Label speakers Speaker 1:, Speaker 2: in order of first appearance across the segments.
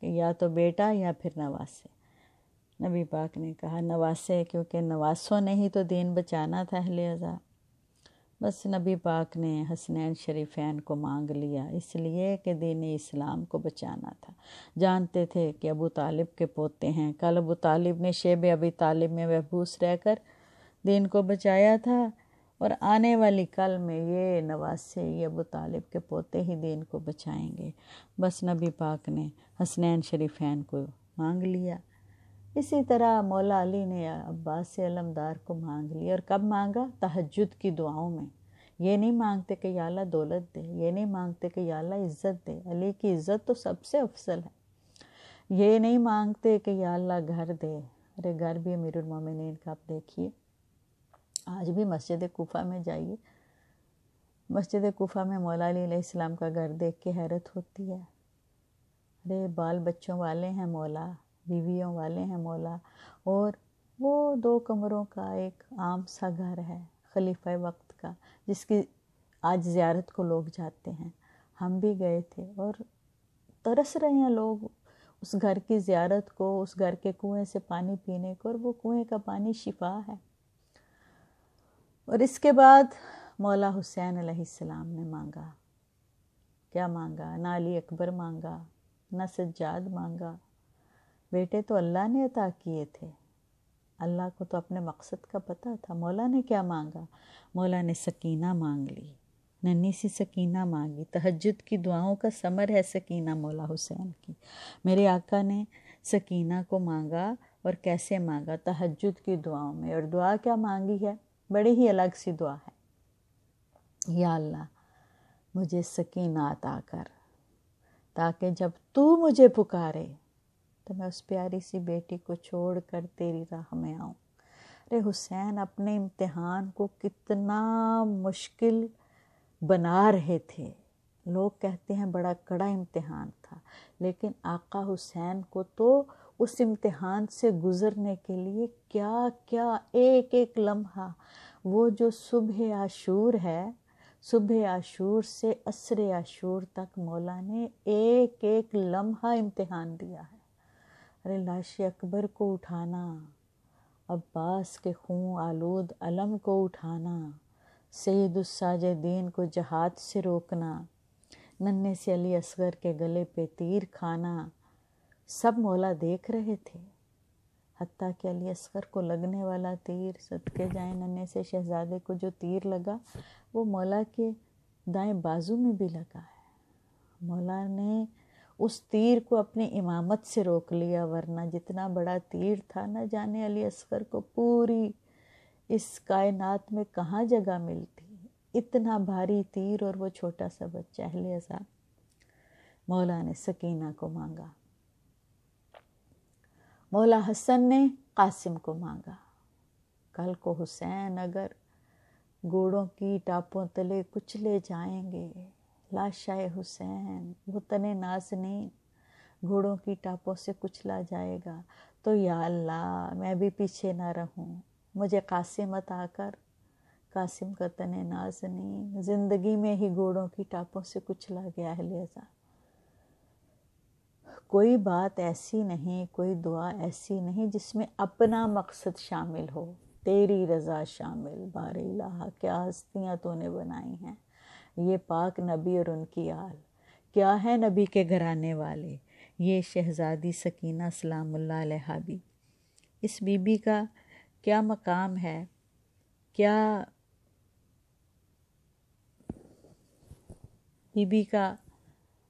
Speaker 1: کہ یا تو بیٹا یا پھر نواسے نبی پاک نے کہا نواسے کیونکہ نواسوں نے ہی تو دین بچانا تھا لہٰذا بس نبی پاک نے حسنین شریفین کو مانگ لیا اس لیے کہ دین اسلام کو بچانا تھا جانتے تھے کہ ابو طالب کے پوتے ہیں کل ابو طالب نے شیب ابی طالب میں محبوس رہ کر دین کو بچایا تھا اور آنے والی کل میں یہ یہ ابو طالب کے پوتے ہی دین کو بچائیں گے بس نبی پاک نے حسنین شریفین کو مانگ لیا اسی طرح مولا علی نے عباس علمدار کو مانگ لیا اور کب مانگا تہجد کی دعاؤں میں یہ نہیں مانگتے کہ یا اللہ دولت دے یہ نہیں مانگتے کہ یا اللہ عزت دے علی کی عزت تو سب سے افضل ہے یہ نہیں مانگتے کہ یا اللہ گھر دے ارے گھر بھی امیر المومنین کا آپ دیکھیے آج بھی مسجد کوفہ میں جائیے مسجد کوفہ میں مولا علی علیہ السلام کا گھر دیکھ کے حیرت ہوتی ہے ارے بال بچوں والے ہیں مولا بیویوں والے ہیں مولا اور وہ دو کمروں کا ایک عام سا گھر ہے خلیفہ وقت کا جس کی آج زیارت کو لوگ جاتے ہیں ہم بھی گئے تھے اور ترس رہے ہیں لوگ اس گھر کی زیارت کو اس گھر کے کنویں سے پانی پینے کو اور وہ کنویں کا پانی شفا ہے اور اس کے بعد مولا حسین علیہ السلام نے مانگا کیا مانگا نہ علی اکبر مانگا نہ سجاد مانگا بیٹے تو اللہ نے عطا کیے تھے اللہ کو تو اپنے مقصد کا پتہ تھا مولا نے کیا مانگا مولا نے سکینہ مانگ لی ننی سی سکینہ مانگی تحجد کی دعاؤں کا ثمر ہے سکینہ مولا حسین کی میرے آقا نے سکینہ کو مانگا اور کیسے مانگا تحجد کی دعاؤں میں اور دعا کیا مانگی ہے بڑی ہی الگ سی دعا ہے یا اللہ مجھے سکینہ عطا کر تاکہ جب تو مجھے پکارے تو میں اس پیاری سی بیٹی کو چھوڑ کر تیری راہ میں آؤں ارے حسین اپنے امتحان کو کتنا مشکل بنا رہے تھے لوگ کہتے ہیں بڑا کڑا امتحان تھا لیکن آقا حسین کو تو اس امتحان سے گزرنے کے لیے کیا کیا ایک ایک لمحہ وہ جو صبح عاشور ہے صبح عاشور سے عصر عاشور تک مولا نے ایک ایک لمحہ امتحان دیا ہے ارے لاش اکبر کو اٹھانا عباس کے خون آلود علم کو اٹھانا سید الساجدین کو جہاد سے روکنا ننے سے علی اصغر کے گلے پہ تیر کھانا سب مولا دیکھ رہے تھے حتیٰ کہ علی اصغر کو لگنے والا تیر صدقے جائیں سے شہزادے کو جو تیر لگا وہ مولا کے دائیں بازو میں بھی لگا ہے مولا نے اس تیر کو اپنی امامت سے روک لیا ورنہ جتنا بڑا تیر تھا نہ جانے علی اصغر کو پوری اس کائنات میں کہاں جگہ ملتی اتنا بھاری تیر اور وہ چھوٹا سا بچہ عذاب مولا نے سکینہ کو مانگا مولا حسن نے قاسم کو مانگا کل کو حسین اگر گوڑوں کی ٹاپوں تلے کچلے جائیں گے لا حسین وہ تن نازنین گھوڑوں کی ٹاپوں سے کچلا جائے گا تو یا اللہ میں بھی پیچھے نہ رہوں مجھے قاسم عطا کر قاسم کا تن نازنین زندگی میں ہی گھوڑوں کی ٹاپوں سے کچلا گیا ہے لہذا کوئی بات ایسی نہیں کوئی دعا ایسی نہیں جس میں اپنا مقصد شامل ہو تیری رضا شامل بار اللہ کیا ہستیاں تو نے بنائی ہیں یہ پاک نبی اور ان کی آل کیا ہے نبی کے گھرانے والے یہ شہزادی سکینہ سلام اللہ علیہ بھی اس بی بی کا کیا مقام ہے کیا بی بی کا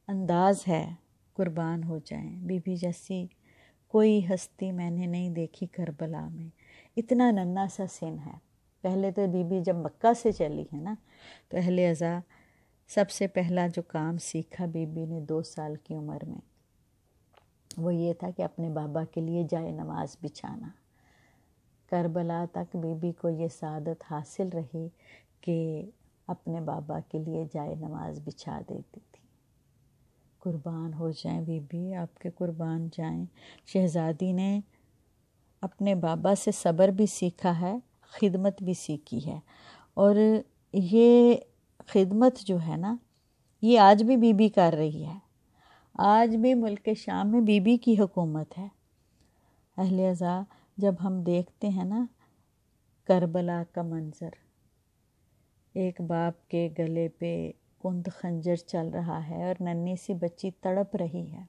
Speaker 1: انداز ہے قربان ہو جائیں بی بی جیسی کوئی ہستی میں نے نہیں دیکھی کربلا میں اتنا ننا سا سن ہے پہلے تو بی بی جب مکہ سے چلی ہے نا تو اہل ازا سب سے پہلا جو کام سیکھا بی بی نے دو سال کی عمر میں وہ یہ تھا کہ اپنے بابا کے لیے جائے نماز بچھانا کربلا تک بی بی کو یہ سعادت حاصل رہی کہ اپنے بابا کے لیے جائے نماز بچھا دیتی تھی قربان ہو جائیں بی بی آپ کے قربان جائیں شہزادی نے اپنے بابا سے صبر بھی سیکھا ہے خدمت بھی سیکھی ہے اور یہ خدمت جو ہے نا یہ آج بھی بی بی کر رہی ہے آج بھی ملک شام میں بی بی کی حکومت ہے اہل جب ہم دیکھتے ہیں نا کربلا کا منظر ایک باپ کے گلے پہ کند خنجر چل رہا ہے اور ننی سی بچی تڑپ رہی ہے